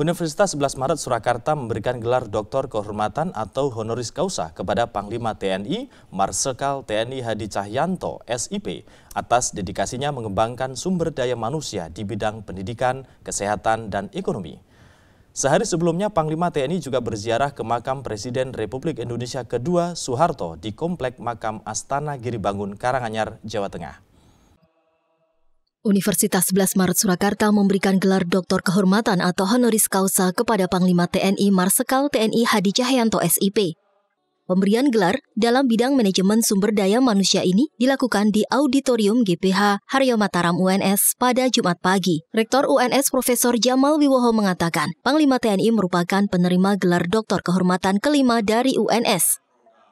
Universitas 11 Maret Surakarta memberikan gelar Doktor Kehormatan atau Honoris Causa kepada Panglima TNI Marsikal TNI Hadi Cahyanto SIP atas dedikasinya mengembangkan sumber daya manusia di bidang pendidikan, kesehatan, dan ekonomi. Sehari sebelumnya, Panglima TNI juga berziarah ke makam Presiden Republik Indonesia kedua Soeharto di Komplek Makam Astana Giribangun, Karanganyar, Jawa Tengah. Universitas 11 Maret Surakarta memberikan gelar Doktor Kehormatan atau Honoris Causa kepada Panglima TNI Marsikal TNI Hadi Cahyanto SIP. Pemberian gelar dalam bidang manajemen sumber daya manusia ini dilakukan di Auditorium GPH Haryo Mataram UNS pada Jumat pagi. Rektor UNS Profesor Jamal Wiwoho mengatakan, Panglima TNI merupakan penerima gelar Doktor Kehormatan kelima dari UNS.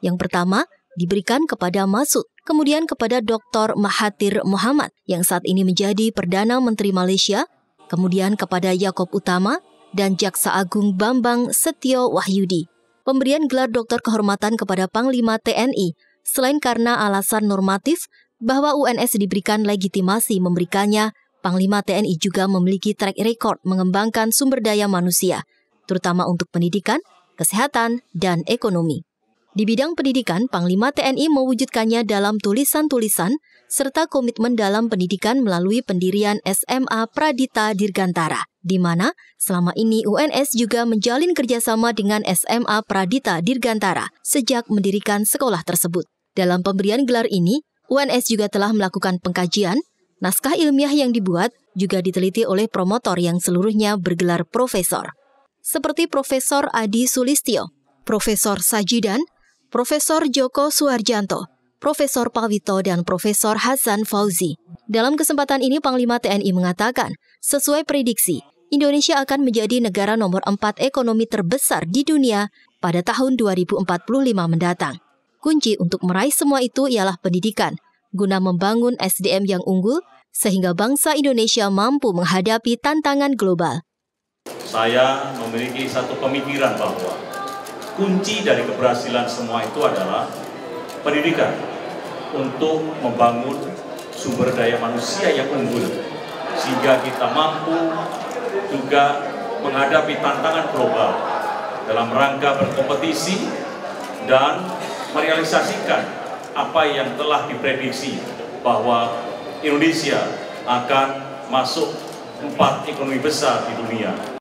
Yang pertama, diberikan kepada Masud kemudian kepada Dr. Mahathir Muhammad yang saat ini menjadi Perdana Menteri Malaysia, kemudian kepada Yakob Utama dan Jaksa Agung Bambang Setio Wahyudi. Pemberian gelar doktor kehormatan kepada Panglima TNI selain karena alasan normatif bahwa UNS diberikan legitimasi memberikannya, Panglima TNI juga memiliki track record mengembangkan sumber daya manusia, terutama untuk pendidikan, kesehatan, dan ekonomi. Di bidang pendidikan, Panglima TNI mewujudkannya dalam tulisan-tulisan serta komitmen dalam pendidikan melalui pendirian SMA Pradita Dirgantara, di mana selama ini UNS juga menjalin kerjasama dengan SMA Pradita Dirgantara sejak mendirikan sekolah tersebut. Dalam pemberian gelar ini, UNS juga telah melakukan pengkajian, naskah ilmiah yang dibuat juga diteliti oleh promotor yang seluruhnya bergelar profesor. Seperti Profesor Adi Sulistio, Profesor Sajidan, Profesor Joko Suarjanto, Profesor Pawito, dan Profesor Hasan Fauzi. Dalam kesempatan ini, Panglima TNI mengatakan, sesuai prediksi, Indonesia akan menjadi negara nomor empat ekonomi terbesar di dunia pada tahun 2045 mendatang. Kunci untuk meraih semua itu ialah pendidikan, guna membangun SDM yang unggul, sehingga bangsa Indonesia mampu menghadapi tantangan global. Saya memiliki satu pemikiran bahwa kunci dari keberhasilan semua itu adalah pendidikan untuk membangun sumber daya manusia yang unggul sehingga kita mampu juga menghadapi tantangan global dalam rangka berkompetisi dan merealisasikan apa yang telah diprediksi bahwa Indonesia akan masuk empat ekonomi besar di dunia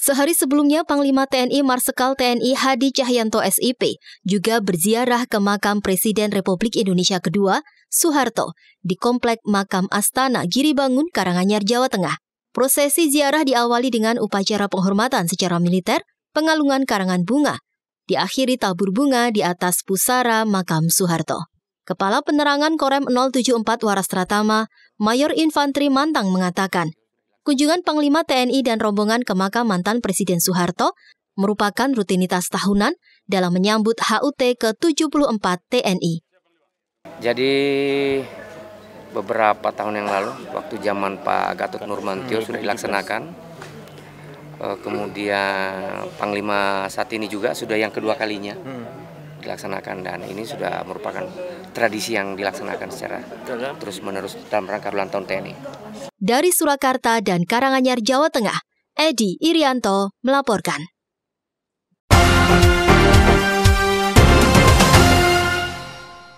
Sehari sebelumnya, Panglima TNI Marsikal TNI Hadi Cahyanto SIP juga berziarah ke makam Presiden Republik Indonesia kedua, Soeharto, di Komplek Makam Astana Giri Bangun Karanganyar, Jawa Tengah. Prosesi ziarah diawali dengan upacara penghormatan secara militer, pengalungan karangan bunga, diakhiri tabur bunga di atas pusara makam Soeharto. Kepala Penerangan Korem 074 Waras Tratama, Mayor Infantri Mantang mengatakan, Kunjungan Panglima TNI dan rombongan ke makam mantan Presiden Soeharto merupakan rutinitas tahunan dalam menyambut HUT ke-74 TNI. Jadi beberapa tahun yang lalu, waktu zaman Pak Gatot Nurmantio hmm, sudah dilaksanakan. Eh, kemudian Panglima saat ini juga sudah yang kedua kalinya hmm. dilaksanakan dan ini sudah merupakan tradisi yang dilaksanakan secara ya. terus-menerus dalam rangka ulang tahun TNI. Dari Surakarta dan Karanganyar, Jawa Tengah, Edi Irianto melaporkan.